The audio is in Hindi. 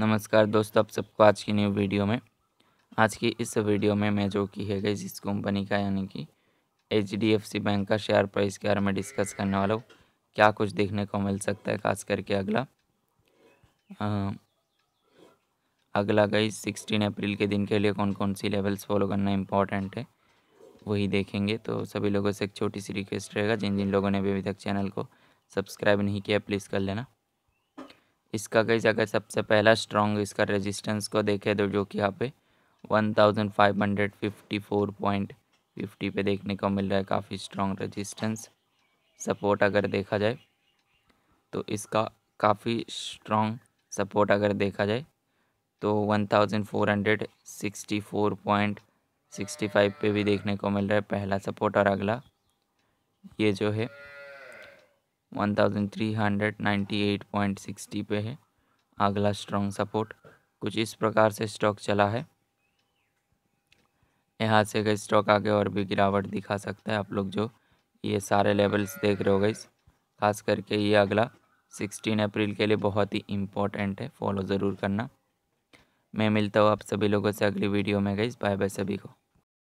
नमस्कार दोस्तों आप सबको आज की न्यू वीडियो में आज की इस वीडियो में मैं जो कि है गई जिस कंपनी का यानी कि एच बैंक का शेयर प्राइस के बारे में डिस्कस करने वाला हूँ क्या कुछ देखने को मिल सकता है खास करके अगला आ, अगला गई सिक्सटीन अप्रैल के दिन के लिए कौन कौन सी लेवल्स फॉलो करना इम्पॉर्टेंट है वही देखेंगे तो सभी लोगों से एक छोटी सी रिक्वेस्ट रहेगा जिन जिन लोगों ने भी अभी तक चैनल को सब्सक्राइब नहीं किया प्लीज़ कर लेना इसका गई अगर सबसे पहला स्ट्रॉन्ग इसका रेजिस्टेंस को देखे तो जो कि यहाँ पे one thousand five hundred fifty four point fifty पे देखने को मिल रहा है काफ़ी स्ट्रॉन्ग रेजिस्टेंस सपोर्ट अगर देखा जाए तो इसका काफ़ी स्ट्रॉन्ग सपोर्ट अगर देखा जाए तो one thousand four four hundred sixty sixty point five पे भी देखने को मिल रहा है पहला सपोर्ट और अगला ये जो है 1398.60 पे है अगला स्ट्रॉन्ग सपोर्ट कुछ इस प्रकार से स्टॉक चला है यहाँ से गई स्टॉक आगे और भी गिरावट दिखा सकता है आप लोग जो ये सारे लेवल्स देख रहे हो गई खास करके ये अगला 16 अप्रैल के लिए बहुत ही इम्पोर्टेंट है फॉलो ज़रूर करना मैं मिलता हूँ आप सभी लोगों से अगली वीडियो में गई बाय बाय सभी को